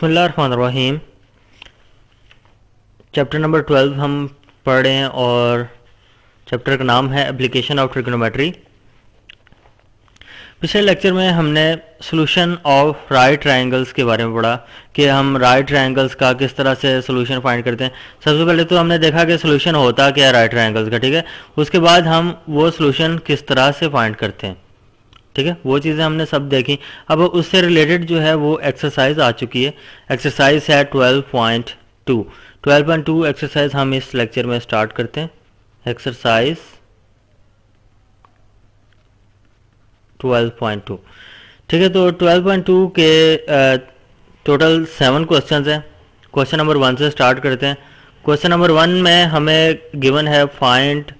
बिसमीम chapter number twelve हम पढ़ रहे हैं और चैप्टर का नाम है एप्लीकेशन ऑफ ट्रिग्नोमेट्री पिछले लेक्चर में हमने सोल्यूशन ऑफ राइट ट्रायंगल्स के बारे में पढ़ा कि हम राइट ट्रायंगल्स का किस तरह से सोल्यूशन फाइंड करते हैं सबसे पहले तो हमने देखा कि सोल्यूशन होता क्या है राइट ट्रायंगल्स का ठीक है उसके बाद हम वो सोल्यूशन किस तरह से फाइंड करते हैं ठीक है वो चीज़ें हमने सब देखी अब उससे रिलेटेड जो है वो एक्सरसाइज आ चुकी है एक्सरसाइज है twelve point two twelve point two exercise हम इस लेक्चर में स्टार्ट करते हैं एक्सरसाइज ट्वेल्व पॉइंट टू ठीक है तो ट्वेल्व पॉइंट टू के टोटल सेवन क्वेश्चन हैं क्वेश्चन नंबर वन से स्टार्ट करते हैं क्वेश्चन नंबर वन में हमें गिवन है फाइंड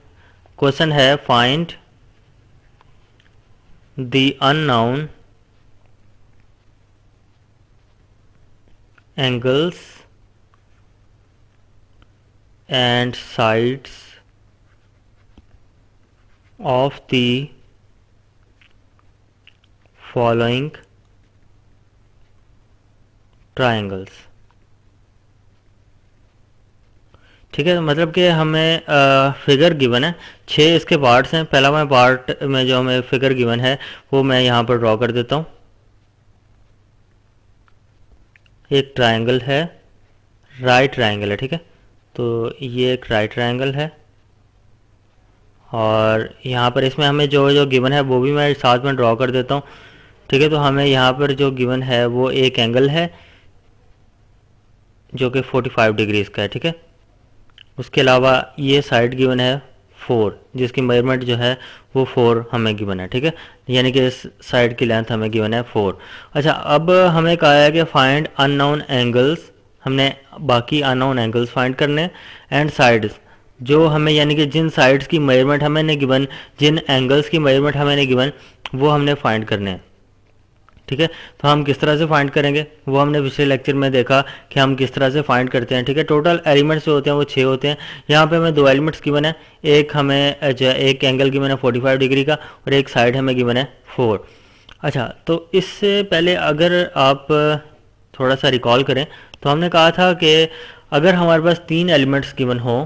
क्वेश्चन है find the unknown angles and sides of the following triangles ठीक है तो मतलब कि हमें आ, फिगर गिवन है छः इसके पार्ट्स हैं पहला मैं पार्ट में जो हमें फिगर गिवन है वो मैं यहाँ पर ड्रॉ कर देता हूँ एक ट्रायंगल है राइट ट्रायंगल है ठीक है तो ये एक राइट ट्रायंगल है और यहाँ पर इसमें हमें जो जो गिवन है वो भी मैं साथ में ड्रॉ कर देता हूँ ठीक है तो हमें यहाँ पर जो गिवन है वो एक एंगल है जो कि 45 डिग्रीज का है ठीक है उसके अलावा ये साइड गिवन है फोर जिसकी मेजरमेंट जो है वो फोर हमें गिवन है ठीक है यानी कि इस साइड की लेंथ हमें गिवन है फोर अच्छा अब हमें कहा है कि फाइंड अननोन एंगल्स हमने बाकी अननोन एंगल्स फाइंड करने एंड साइड्स जो हमें यानी कि जिन साइड्स की मेजरमेंट हमें ने गिवन जिन एंगल्स की मेजरमेंट हमें ने गिवन वो हमने फाइंड करने हैं ठीक है तो हम किस तरह से फाइंड करेंगे वो हमने पिछले लेक्चर में देखा कि हम किस तरह से फाइंड करते हैं ठीक है टोटल एलिमेंट्स जो होते हैं वो छः होते हैं यहाँ पे हमें दो एलिमेंट्स गिवन है एक हमें जो अच्छा, एक एंगल गिवन है 45 डिग्री का और एक साइड हमें गिवन है फोर अच्छा तो इससे पहले अगर आप थोड़ा सा रिकॉल करें तो हमने कहा था कि अगर हमारे पास तीन एलिमेंट्स गिवन हों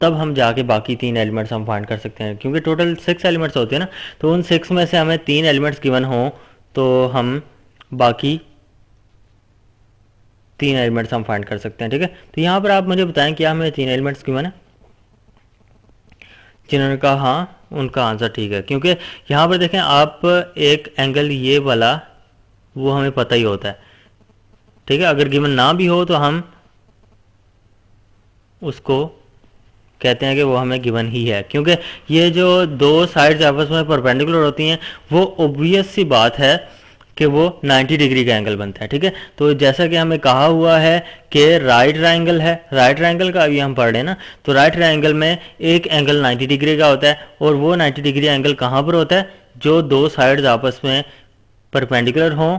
तब हम जाके बाकी तीन एलिमेंट्स हम फाइंड कर सकते हैं क्योंकि टोटल सिक्स एलिमेंट्स होते हैं ना तो उन सिक्स में से हमें तीन एलिमेंट्स गिवन हों तो हम बाकी तीन एलिमेंट्स हम फाइंड कर सकते हैं ठीक है तो यहां पर आप मुझे बताएं क्या हमें तीन एलिमेंट्स क्यों है जिन्होंने कहा हाँ उनका आंसर ठीक है क्योंकि यहां पर देखें आप एक एंगल ये वाला वो हमें पता ही होता है ठीक है अगर गिवन ना भी हो तो हम उसको कहते हैं कि वो हमें गिवन ही है क्योंकि ये जो दो साइड्स आपस में परपेंडिकुलर होती हैं वो ओबियस सी बात है कि वो 90 डिग्री का एंगल बनता है ठीक है तो जैसा कि हमें कहा हुआ है कि राइट ट्राइंगल है राइट ट्राइंगल का अभी हम पढ़ रहे हैं ना तो राइट ट्राइंगल में एक एंगल 90 डिग्री का होता है और वो 90 डिग्री एंगल कहाँ पर होता है जो दो साइड्स आपस में परपेंडिकुलर हों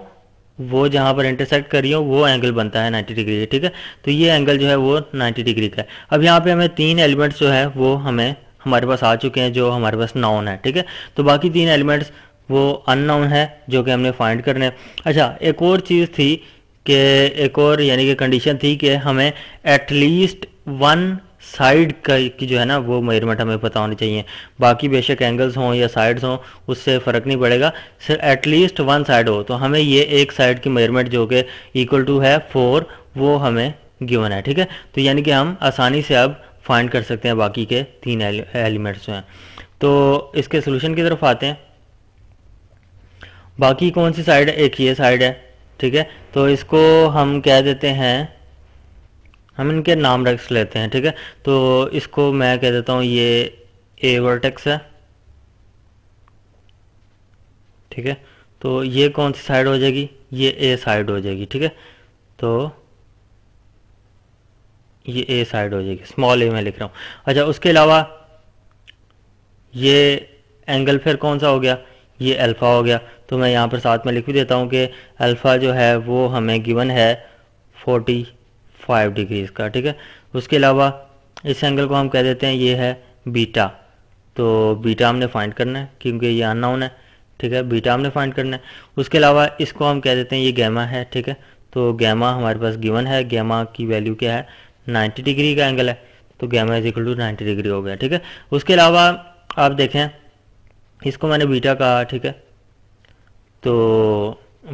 वो जहां पर इंटरसेक्ट रही हो वो एंगल बनता है 90 डिग्री ठीक है तो ये एंगल जो है वो 90 डिग्री का है अब यहाँ पे हमें तीन एलिमेंट्स जो है वो हमें हमारे पास आ चुके हैं जो हमारे पास नाउन है ठीक है तो बाकी तीन एलिमेंट्स वो अननाउन है जो कि हमने फाइंड करने अच्छा एक और चीज़ थी कि एक और यानी कि कंडीशन थी कि हमें एटलीस्ट वन साइड का की जो है ना वो मेजरमेंट हमें पता होनी चाहिए बाकी बेशक एंगल्स हों या साइड्स हों उससे फ़र्क नहीं पड़ेगा सिर्फ एटलीस्ट वन साइड हो तो हमें ये एक साइड की मेजरमेंट जो कि इक्वल टू है फोर वो हमें गिवन है ठीक है तो यानी कि हम आसानी से अब फाइंड कर सकते हैं बाकी के तीन एलिमेंट्स जो हैं तो इसके सोल्यूशन की तरफ आते हैं बाकी कौन सी साइड है एक ये साइड है ठीक है तो इसको हम कह देते हैं हम इनके नाम रख लेते हैं ठीक है तो इसको मैं कह देता हूँ ये ए वर्टेक्स है ठीक है तो ये कौन सी साइड हो जाएगी ये ए साइड हो जाएगी ठीक है तो ये ए साइड हो जाएगी स्मॉल ए में लिख रहा हूँ अच्छा उसके अलावा ये एंगल फिर कौन सा हो गया ये अल्फ़ा हो गया तो मैं यहाँ पर साथ में लिख भी देता हूँ कि अल्फ़ा जो है वो हमें गिवन है फोर्टी फाइव डिग्रीज का ठीक है उसके अलावा इस एंगल को हम कह देते हैं ये है बीटा तो बीटा हमने फाइंड करना है क्योंकि ये अननाउन है ठीक है बीटा हमने फाइंड करना है उसके अलावा इसको हम कह देते हैं ये गैमा है ठीक है तो गैमा हमारे पास गिवन है गैमा की वैल्यू क्या है 90 डिग्री का एंगल है तो gamma is equal to ninety degree हो गया ठीक है उसके अलावा आप देखें इसको मैंने बीटा कहा ठीक है तो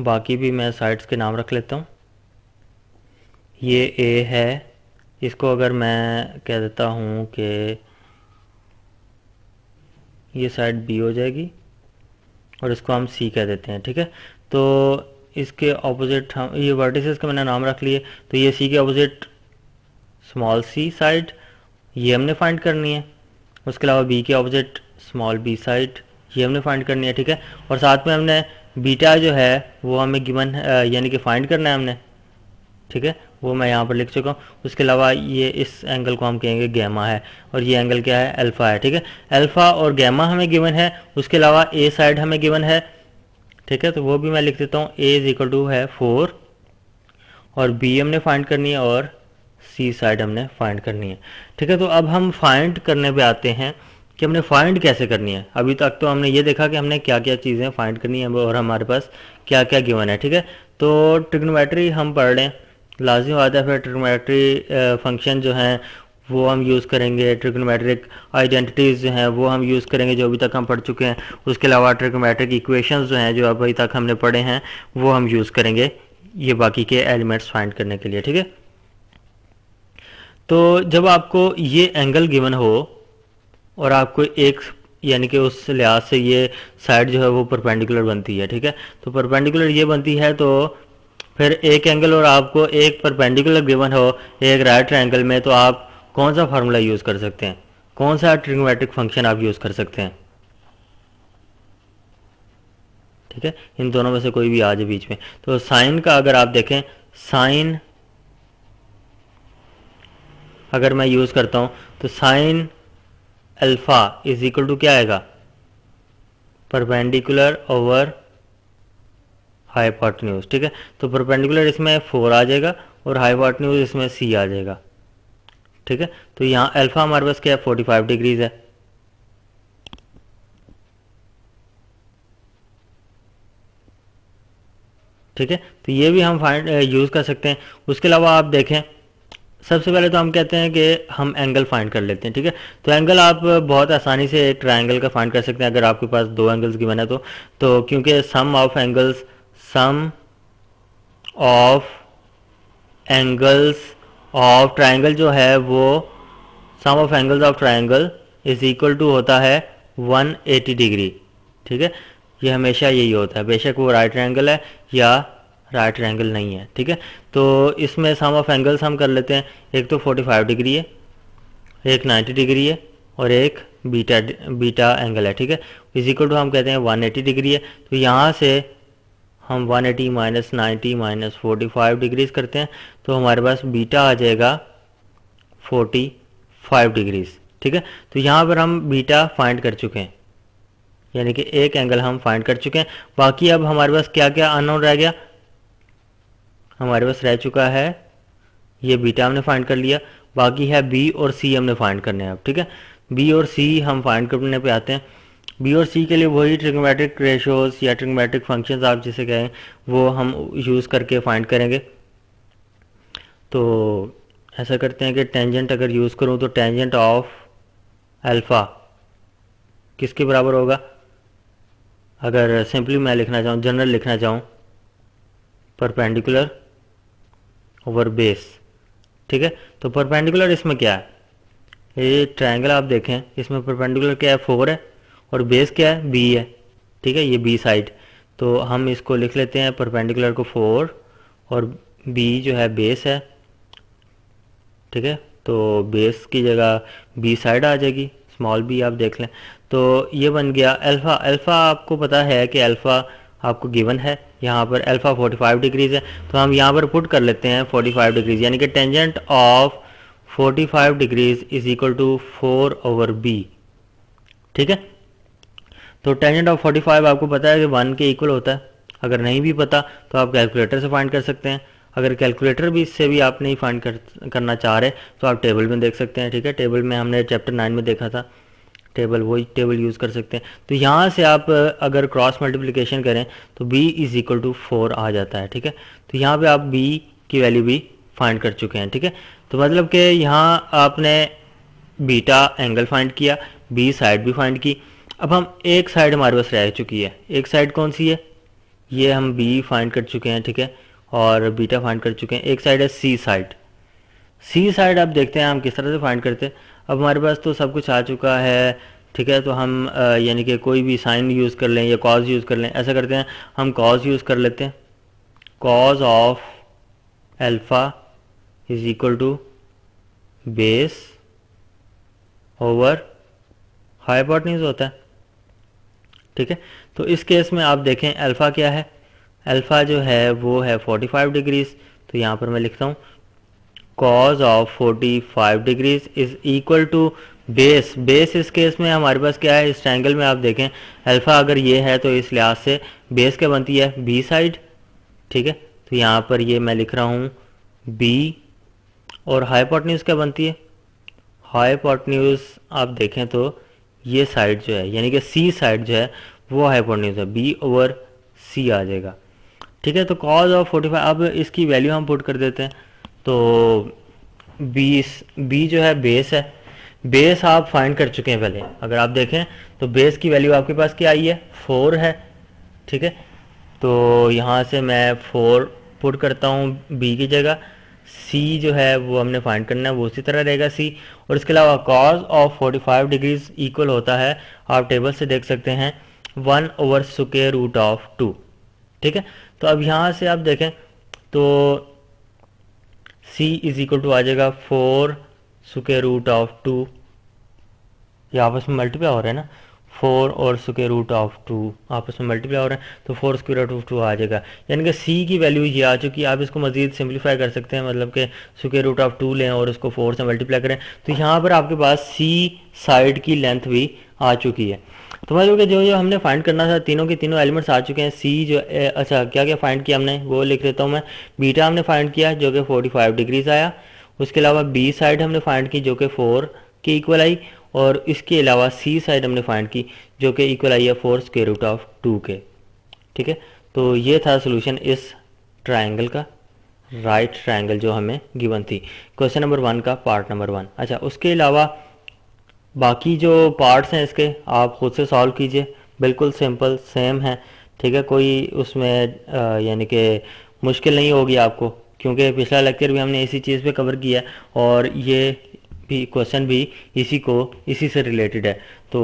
बाकी भी मैं साइड्स के नाम रख लेता हूँ ये ए है इसको अगर मैं कह देता हूँ कि ये साइड बी हो जाएगी और इसको हम सी कह देते हैं ठीक है तो इसके ऑपोजिट हम ये वर्टिसेस का मैंने नाम रख लिए तो ये सी के ऑपोजिट स्मॉल सी साइड ये हमने फाइंड करनी है उसके अलावा बी के ऑपोजिट स्मॉल बी साइड ये हमने फाइंड करनी है ठीक है और साथ में हमने बीटा जो है वो हमें गिवन यानी कि फाइंड करना है हमने ठीक है वो मैं यहाँ पर लिख चुका हूँ उसके अलावा ये इस एंगल को हम कहेंगे गैमा है और ये एंगल क्या है अल्फ़ा है ठीक है अल्फ़ा और गैमा हमें गिवन है उसके अलावा ए साइड हमें गिवन है ठीक है तो वो भी मैं लिख देता हूँ ए इज इक्वल टू है फोर और बी हमने फाइंड करनी है और सी साइड हमने फाइंड करनी है ठीक है तो अब हम फाइंड करने पर आते हैं कि हमने फाइंड कैसे करनी है अभी तक तो हमने ये देखा कि हमने क्या क्या चीज़ें फाइंड करनी है और हमारे पास क्या क्या गिवन है ठीक है तो ट्रिग्नोमेट्री हम पढ़ लें लाजमी बात है फिर ट्रिकोमेट्री फंक्शन जो हैं वो हम यूज़ करेंगे ट्रिकोमेट्रिक आइडेंटिटीज़ जो हैं वो हम यूज़ करेंगे जो अभी तक हम पढ़ चुके हैं उसके अलावा ट्रिकोमेट्रिक इक्वेशंस जो हैं जो अभी तक हमने पढ़े हैं वो हम यूज़ करेंगे ये बाकी के एलिमेंट्स फाइंड करने के लिए ठीक है तो जब आपको ये एंगल गिवन हो और आपको एक यानी कि उस लिहाज से ये साइड जो है वो परपेंडिकुलर बनती है ठीक है तो परपेंडिकुलर ये बनती है तो फिर एक एंगल और आपको एक परपेंडिकुलर गिवन हो एक राइट ट्रायंगल में तो आप कौन सा फार्मूला यूज़ कर सकते हैं कौन सा ट्रिग्नोमेट्रिक फंक्शन आप यूज़ कर सकते हैं ठीक है इन दोनों में से कोई भी आ जाए बीच में तो साइन का अगर आप देखें साइन अगर मैं यूज़ करता हूं तो sine alpha is equal to क्या आएगा परपेंडिकुलर ओवर हाईपाटन्यूज ठीक है तो परपेंडिकुलर इसमें फोर आ जाएगा और न्यूज इसमें सी आ जाएगा ठीक है तो यहाँ अल्फा हमारे पास क्या है फोर्टी फाइव डिग्रीज है ठीक है तो ये भी हम फाइंड यूज़ uh, कर सकते हैं उसके अलावा आप देखें सबसे पहले तो हम कहते हैं कि हम एंगल फाइंड कर लेते हैं ठीक है तो एंगल आप बहुत आसानी से एक ट्राइंगल का फाइंड कर सकते हैं अगर आपके पास दो एंगल्स की बना तो, तो क्योंकि sum of angles sum of angles of triangle जो है वो sum of angles of triangle is equal to होता है 180 डिग्री ठीक है ये हमेशा यही होता है बेशक वो राइट right एंगल है या राइट right एंगल नहीं है ठीक है तो इसमें सम ऑफ एंगल्स हम कर लेते हैं एक तो 45 डिग्री है एक 90 डिग्री है और एक बीटा बीटा एंगल है ठीक है इज इक्वल टू हम कहते हैं 180 डिग्री है तो यहाँ से हम 180 eighty minus ninety minus forty degrees करते हैं तो हमारे पास बीटा आ जाएगा 45 डिग्रीज ठीक है तो यहाँ पर हम बीटा फाइंड कर चुके हैं यानी कि एक एंगल हम फाइंड कर चुके हैं बाकी अब हमारे पास क्या क्या अनोन रह गया हमारे पास रह चुका है ये बीटा हमने फाइंड कर लिया बाकी है बी और सी हमने फाइंड करने हैं अब ठीक है बी और सी हम फाइंड करने पे आते हैं बी और सी के लिए वही ट्रिगोमेट्रिक रेशोज़ या ट्रिगोमेट्रिक फंक्शंस आप जिसे कहें वो हम यूज़ करके फाइंड करेंगे तो ऐसा करते हैं कि टेंजेंट अगर यूज़ करूँ तो टेंजेंट ऑफ अल्फ़ा किसके बराबर होगा अगर सिंपली मैं लिखना चाहूँ जनरल लिखना चाहूँ परपेंडिकुलर ओवर बेस ठीक है तो परपेंडिकुलर इसमें क्या है ये ट्रायंगल आप देखें इसमें परपेंडिकुलर क्या है फोर है और बेस क्या है बी है ठीक है ये बी साइड तो हम इसको लिख लेते हैं परपेंडिकुलर को फोर और बी जो है बेस है ठीक है तो बेस की जगह बी साइड आ जाएगी स्मॉल बी आप देख लें तो ये बन गया अल्फ़ा अल्फ़ा आपको पता है कि अल्फ़ा आपको गिवन है यहाँ पर अल्फ़ा 45 डिग्रीज है तो हम यहाँ पर पुट कर लेते हैं 45 डिग्रीज यानी कि tangent of 45 degrees is equal to 4 over B ठीक है तो टेंजेंट ऑफ 45 आपको पता है कि वन के इक्वल होता है अगर नहीं भी पता तो आप कैलकुलेटर से फाइंड कर सकते हैं अगर कैलकुलेटर भी इससे भी आप नहीं फाइंड कर, करना चाह रहे तो आप टेबल में देख सकते हैं ठीक है टेबल में हमने चैप्टर नाइन में देखा था टेबल वही टेबल यूज़ कर सकते हैं तो यहाँ से आप अगर क्रॉस मल्टीप्लिकेशन करें तो b is equal to four आ जाता है ठीक है तो यहाँ पे आप b की वैल्यू भी फाइंड कर चुके हैं ठीक है तो मतलब कि यहाँ आपने बीटा एंगल फाइंड किया b साइड भी फाइंड की अब हम एक साइड हमारे पास रह चुकी है एक साइड कौन सी है ये हम बी फाइंड कर चुके हैं ठीक है और बीटा फाइंड कर चुके हैं एक साइड है सी साइड सी साइड आप देखते हैं हम किस तरह से फाइंड करते हैं अब हमारे पास तो सब कुछ आ चुका है ठीक है तो हम यानी कि कोई भी साइन यूज़ कर लें या कॉज यूज़ कर लें ऐसा करते हैं हम कॉज यूज़ कर लेते हैं cos of alpha is equal to base over hypotenuse होता है ठीक है तो इस केस में आप देखें अल्फ़ा क्या है अल्फ़ा जो है वो है 45 डिग्रीज तो यहां पर मैं लिखता हूं cos of 45 degrees is equal to base base इस केस में हमारे पास क्या है इस ट्रायंगल में आप देखें अल्फ़ा अगर ये है तो इस लिहाज से बेस क्या बनती है बी साइड ठीक है तो यहां पर ये मैं लिख रहा हूं बी और हाईपोटन्यूज़ क्या बनती है हाईपोटन्यूज़ आप देखें तो ये साइड जो है यानी कि सी साइड जो है वो हाइपोटेन्यूज है बी ओवर सी आ जाएगा ठीक है तो कॉज ऑफ फोर्टी फाइव अब इसकी वैल्यू हम पुट कर देते हैं तो बीस बी जो है बेस है बेस आप फाइंड कर चुके हैं पहले अगर आप देखें तो बेस की वैल्यू आपके पास क्या आई है फोर है ठीक है तो यहाँ से मैं फोर पुट करता हूँ बी की जगह सी जो है वो हमने फाइंड करना है वो उसी तरह रहेगा सी और इसके अलावा कॉज ऑफ 45 डिग्रीज इक्वल होता है आप टेबल से देख सकते हैं one over square root of two ठीक है तो अब यहां से आप देखें तो सी इज इक्वल टू आ जाएगा फोर सुके रूट ऑफ टू ये आपस में मल्टीप्लाई हो रहे हैं ना फोर और स्क्र रूट ऑफ टू आपस में मल्टीप्लाई हो रहे हैं तो four square root of two आ जाएगा यानी कि सी की वैल्यू ये आ चुकी है आप इसको मजीद सिंप्लीफाई कर सकते हैं मतलब कि स्क्र रूट ऑफ टू लें और उसको फोर से मल्टीप्लाई करें तो यहाँ पर आपके पास सी साइड की लेंथ भी आ चुकी है तो मतलब कि जो जो हमने फाइंड करना था तीनों के तीनों एलिमेंट्स आ चुके हैं सी जो ए, अच्छा क्या क्या फाइंड किया हमने वो लिख लेता हूँ मैं बीटा हमने फाइंड किया जो कि 45 डिग्रीज आया उसके अलावा बी साइड हमने फाइंड की जो कि फोर के इक्वल आई और इसके अलावा सी साइड हमने फाइंड की जो कि इक्वल आई है four square root of two के ठीक है तो ये था सोल्यूशन इस ट्राइंगल का राइट right ट्राइंगल जो हमें गिवन थी क्वेश्चन नंबर वन का पार्ट नंबर वन अच्छा उसके अलावा बाकी जो पार्ट्स हैं इसके आप खुद से सॉल्व कीजिए बिल्कुल सिंपल सेम है ठीक है कोई उसमें यानी कि मुश्किल नहीं होगी आपको क्योंकि पिछला लेक्चर भी हमने इसी चीज़ पे कवर किया और ये भी क्वेश्चन भी इसी को इसी से रिलेटेड है तो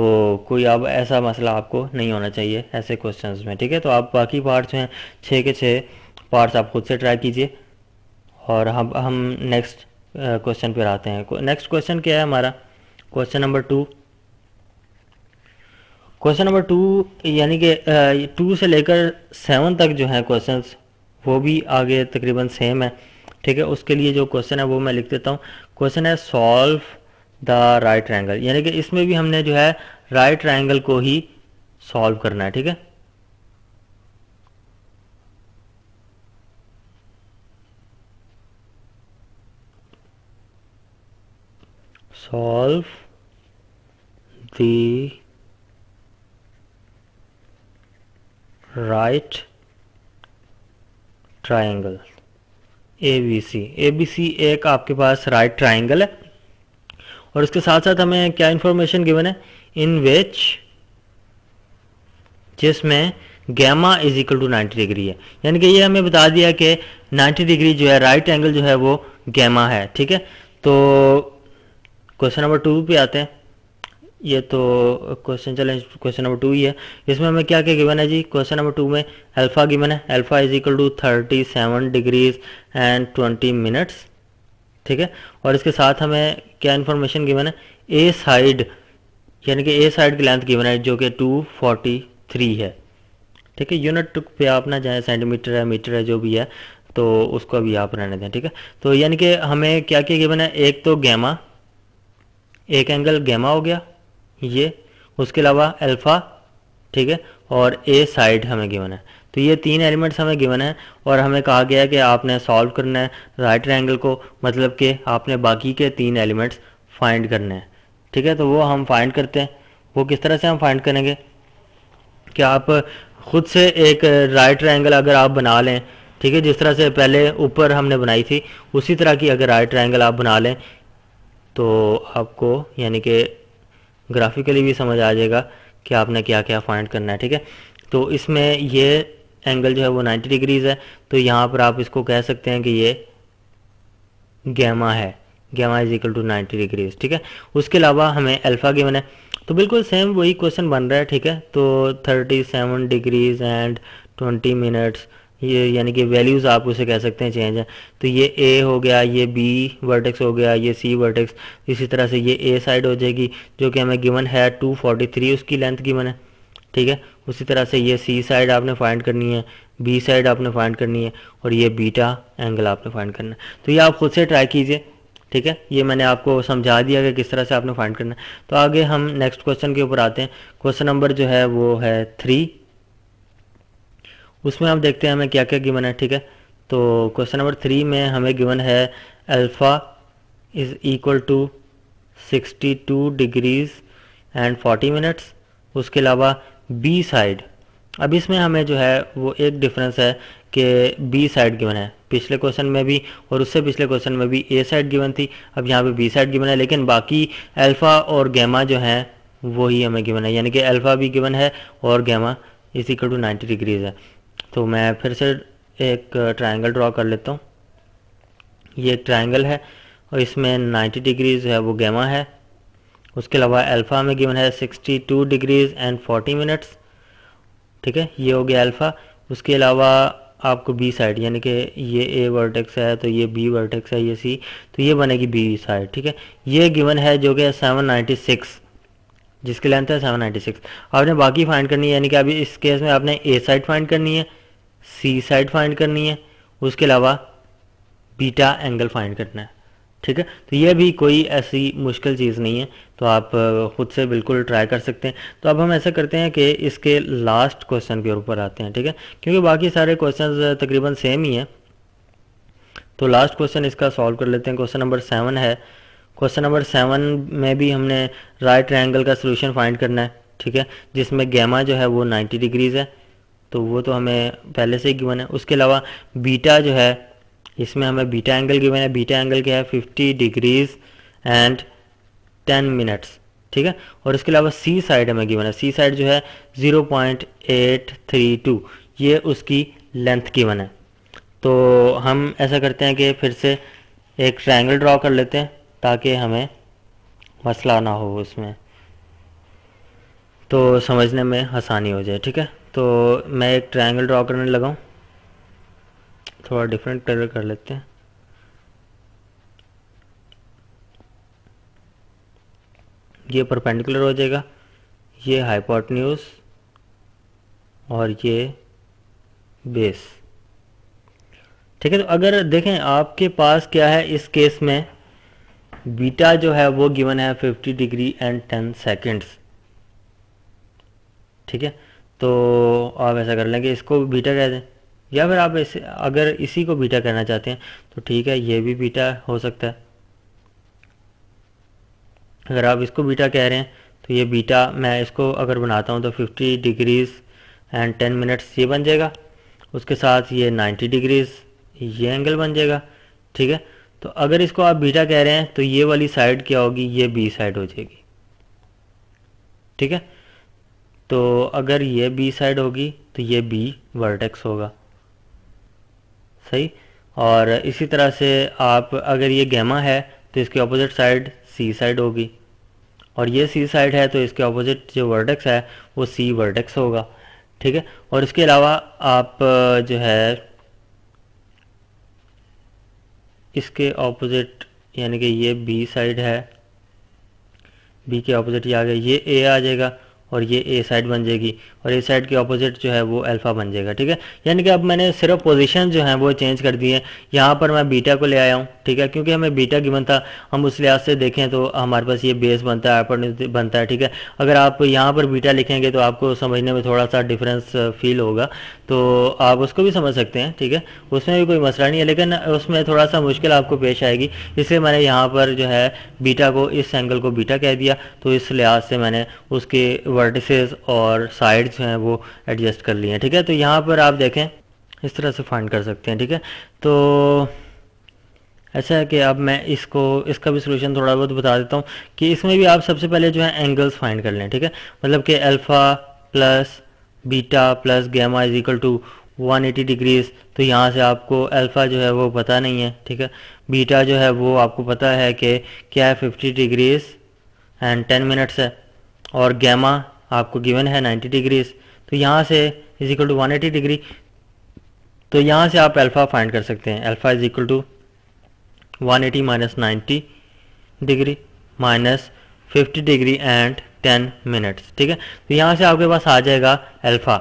कोई अब ऐसा मसला आपको नहीं होना चाहिए ऐसे क्वेश्चंस में ठीक है तो आप बाकी पार्ट्स हैं छः के छः पार्ट्स आप खुद से ट्राई कीजिए और हम हम नेक्स्ट क्वेश्चन पर आते हैं नेक्स्ट क्वेश्चन क्या है हमारा question number two question number two यानी कि टू से लेकर सेवन तक जो है क्वेश्चंस वो भी आगे तकरीबन सेम है ठीक है उसके लिए जो क्वेश्चन है वो मैं लिख देता हूँ क्वेश्चन है सॉल्व द राइट ट्रायंगल यानी कि इसमें भी हमने जो है राइट ट्रायंगल को ही सॉल्व करना है ठीक है solve the right triangle A B C A B C एक आपके पास राइट ट्राइंगल है और इसके साथ साथ हमें क्या इंफॉर्मेशन गिवन है इन विच जिसमें gamma is equal to 90 degree है यानी कि ये हमें बता दिया कि 90 डिग्री जो है राइट एंगल जो है वो गैमा है ठीक है तो क्वेश्चन नंबर टू पे आते हैं ये तो क्वेश्चन चले क्वेश्चन नंबर टू ही है इसमें हमें क्या क्या गिवन है जी क्वेश्चन नंबर टू में अल्फा गिवन है alpha is equal to thirty seven degrees and twenty minutes ठीक है और इसके साथ हमें क्या इन्फॉर्मेशन गिवन है ए साइड यानी कि ए साइड की लेंथ गिवन है जो कि टू फोर्टी थ्री है ठीक है यूनिट पे आप ना जाए सेंटीमीटर है मीटर है जो भी है तो उसको अभी आप रहने दें ठीक है तो यानी कि हमें क्या क्या गिवन है एक तो गैमा एक एंगल गैमा हो गया ये उसके अलावा अल्फ़ा ठीक है और ए साइड हमें गिवन है तो ये तीन एलिमेंट्स हमें गिवन है और हमें कहा गया है कि आपने सॉल्व करना है राइट एंगल को मतलब कि आपने बाकी के तीन एलिमेंट्स फाइंड करने हैं ठीक है तो वो हम फाइंड करते हैं वो किस तरह से हम फाइंड करेंगे कि आप खुद से एक राइट एंगल अगर आप बना लें ठीक है जिस तरह से पहले ऊपर हमने बनाई थी उसी तरह की अगर राइट एंगल आप बना लें तो आपको यानी कि ग्राफिकली भी समझ आ जाएगा कि आपने क्या क्या फाइंड करना है ठीक है तो इसमें ये एंगल जो है वो 90 डिग्रीज़ है तो यहाँ पर आप इसको कह सकते हैं कि ये गैमा है gamma is equal to 90 degrees ठीक है उसके अलावा हमें अल्फ़ा गिवन है तो बिल्कुल सेम वही क्वेश्चन बन रहा है ठीक है तो 37 डिग्रीज एंड 20 मिनट्स ये यानी कि वैल्यूज़ आप उसे कह सकते हैं चेंज है तो ये ए हो गया ये बी वर्टेक्स हो गया ये सी वर्टेक्स इसी तरह से ये ए साइड हो जाएगी जो कि हमें गिवन है 243 उसकी लेंथ गिवन है ठीक है उसी तरह से ये सी साइड आपने फाइंड करनी है बी साइड आपने फाइंड करनी है और ये बीटा एंगल आपने फाइंड करना है तो ये आप खुद से ट्राई कीजिए ठीक है ये मैंने आपको समझा दिया कि किस तरह से आपने फाइंड करना है तो आगे हम नेक्स्ट क्वेश्चन के ऊपर आते हैं क्वेश्चन नंबर जो है वो है थ्री उसमें आप देखते हैं हमें क्या क्या गिवन है ठीक है तो क्वेश्चन नंबर थ्री में हमें गिवन है alpha is equal to 62 degrees and 40 minutes उसके अलावा बी साइड अब इसमें हमें जो है वो एक डिफरेंस है कि बी साइड गिवन है पिछले क्वेश्चन में भी और उससे पिछले क्वेश्चन में भी ए साइड गिवन थी अब यहाँ पे बी साइड गिवन है लेकिन बाकी अल्फ़ा और गैमा जो है वही हमें गिवन है यानी कि अल्फ़ा भी गिवन है और gamma is equal to ninety degrees है तो मैं फिर से एक ट्रायंगल ड्रॉ कर लेता हूँ ये एक ट्राइंगल है और इसमें 90 डिग्रीज़ है वो गेमा है उसके अलावा अल्फ़ा में गिवन है 62 डिग्रीज़ एंड 40 मिनट्स ठीक है ये हो गया अल्फ़ा उसके अलावा आपको बी साइड यानी कि ये ए वर्टेक्स है तो ये बी वर्टेक्स है ये सी तो ये बनेगी बी साइड ठीक है ये गिवन है जो कि सेवन जिसकी लेंथ है 796 आपने बाकी फाइंड करनी है यानी कि अभी इस केस में आपने ए साइड फाइंड करनी है सी साइड फाइंड करनी है उसके अलावा बीटा एंगल फाइंड करना है ठीक है तो यह भी कोई ऐसी मुश्किल चीज़ नहीं है तो आप ख़ुद से बिल्कुल ट्राई कर सकते हैं तो अब हम ऐसा करते हैं कि इसके लास्ट क्वेश्चन के ऊपर आते हैं ठीक है क्योंकि बाकी सारे क्वेश्चन तकरीबन सेम ही हैं तो लास्ट क्वेश्चन इसका सॉल्व कर लेते हैं क्वेश्चन नंबर सेवन है क्वेश्चन नंबर सेवन में भी हमने राइट ट्रायंगल का सोल्यूशन फाइंड करना है ठीक है जिसमें गैमा जो है वो 90 डिग्रीज़ है तो वो तो हमें पहले से गिवन है उसके अलावा बीटा जो है इसमें हमें बीटा एंगल गिवन है बीटा एंगल क्या है 50 डिग्रीज एंड 10 मिनट्स ठीक है और इसके अलावा सी साइड हमें गिवन है सी साइड जो है 0.832 ये उसकी लेंथ गिवन है तो हम ऐसा करते हैं कि फिर से एक ट्रायंगल ड्रॉ कर लेते हैं ताकि हमें मसला ना हो उसमें तो समझने में आसानी हो जाए ठीक है तो मैं एक ट्रायंगल ड्रॉ करने लगाऊँ थोड़ा डिफरेंट कलर कर लेते हैं ये परपेंडिकुलर हो जाएगा ये हाइपोटन्यूज और ये बेस ठीक है तो अगर देखें आपके पास क्या है इस केस में बीटा जो है वो गिवन है 50 डिग्री एंड 10 सेकंड्स ठीक है तो आप ऐसा कर लेंगे इसको बीटा कह दें या फिर आप इसे अगर इसी को बीटा कहना चाहते हैं तो ठीक है ये भी बीटा हो सकता है अगर आप इसको बीटा कह रहे हैं तो ये बीटा मैं इसको अगर बनाता हूँ तो 50 डिग्रीज़ एंड 10 मिनट्स ये बन जाएगा उसके साथ ये 90 डिग्रीज़ ये एंगल बन जाएगा ठीक है तो अगर इसको आप बीटा कह रहे हैं तो ये वाली साइड क्या होगी ये बी साइड हो जाएगी ठीक है तो अगर ये बी साइड होगी तो ये बी वर्टेक्स होगा सही और इसी तरह से आप अगर ये गैमा है तो इसके ऑपोजिट साइड सी साइड होगी और ये सी साइड है तो इसके ऑपोजिट जो वर्टेक्स है वो सी वर्टेक्स होगा ठीक है और इसके अलावा आप जो है इसके ऑपोजिट यानी कि ये बी साइड है बी के ऑपोजिट ये आ गया ये ए आ जाएगा और ये ए साइड बन जाएगी और इस साइड के ऑपोजिट जो है वो अल्फ़ा बन जाएगा ठीक है यानी कि अब मैंने सिर्फ पोजीशन जो है वो चेंज कर दी है यहाँ पर मैं बीटा को ले आया हूँ ठीक है क्योंकि हमें बीटा गिवन था हम उस लिहाज से देखें तो हमारे पास ये बेस बनता है अपर बनता है ठीक है अगर आप यहाँ पर बीटा लिखेंगे तो आपको समझने में थोड़ा सा डिफरेंस फील होगा तो आप उसको भी समझ सकते हैं ठीक है उसमें भी कोई मसला नहीं है लेकिन उसमें थोड़ा सा मुश्किल आपको पेश आएगी इसलिए मैंने यहाँ पर जो है बीटा को इस एंगल को बीटा कह दिया तो इस लिहाज से मैंने उसके वर्टिसेस और साइड टैग्स हैं वो एडजस्ट कर लिए ठीक है तो यहाँ पर आप देखें इस तरह से फाइंड कर सकते हैं ठीक है तो ऐसा है कि अब मैं इसको इसका भी सोल्यूशन थोड़ा बहुत बता देता हूँ कि इसमें भी आप सबसे पहले जो है एंगल्स फाइंड कर लें ठीक है मतलब कि alpha plus beta plus gamma is equal to 180 degrees तो यहाँ से आपको अल्फ़ा जो है वो पता नहीं है ठीक है बीटा जो है वो आपको पता है कि क्या है 50 डिग्रीज एंड 10 मिनट्स है और गैमा आपको गिवन है 90 डिग्रीज तो यहाँ से is equal to one degree तो यहाँ से आप अल्फ़ा फाइंड कर सकते हैं alpha is equal to one eighty minus ninety degree minus fifty degree and ten minutes ठीक है तो यहाँ से आपके पास आ जाएगा अल्फ़ा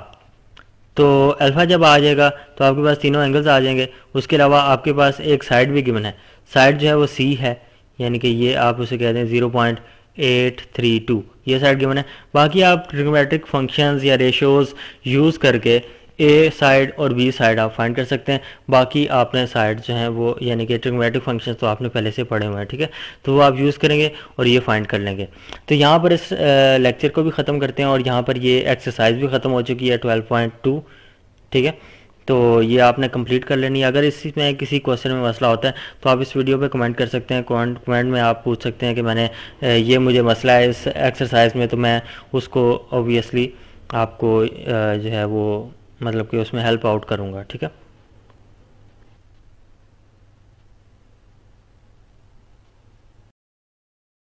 तो अल्फ़ा जब आ जाएगा तो आपके पास तीनों एंगल्स आ जाएंगे उसके अलावा आपके पास एक साइड भी गिवन है साइड जो है वो सी है यानी कि ये आप उसे कहते हैं zero point eight three two ये साइड गिवन है बाकी आप ट्रिग्नोमेट्रिक फंक्शंस या रेशियोज यूज़ करके ए साइड और बी साइड आप फाइंड कर सकते हैं बाकी आपने साइड जो है वो यानी कि ट्रिग्नोमेट्रिक फंक्शन तो आपने पहले से पढ़े हुए हैं ठीक है तो वो आप यूज़ करेंगे और ये फाइंड कर लेंगे तो यहाँ पर इस लेक्चर को भी ख़त्म करते हैं और यहाँ पर ये एक्सरसाइज भी ख़त्म हो चुकी है ट्वेल्व पॉइंट टू ठीक है तो ये आपने कंप्लीट कर लेनी है अगर इसमें किसी क्वेश्चन में मसला होता है तो आप इस वीडियो पे कमेंट कर सकते हैं कमेंट में आप पूछ सकते हैं कि मैंने ये मुझे मसला है इस एक्सरसाइज में तो मैं उसको ऑब्वियसली आपको जो है वो मतलब कि उसमें हेल्प आउट करूँगा ठीक है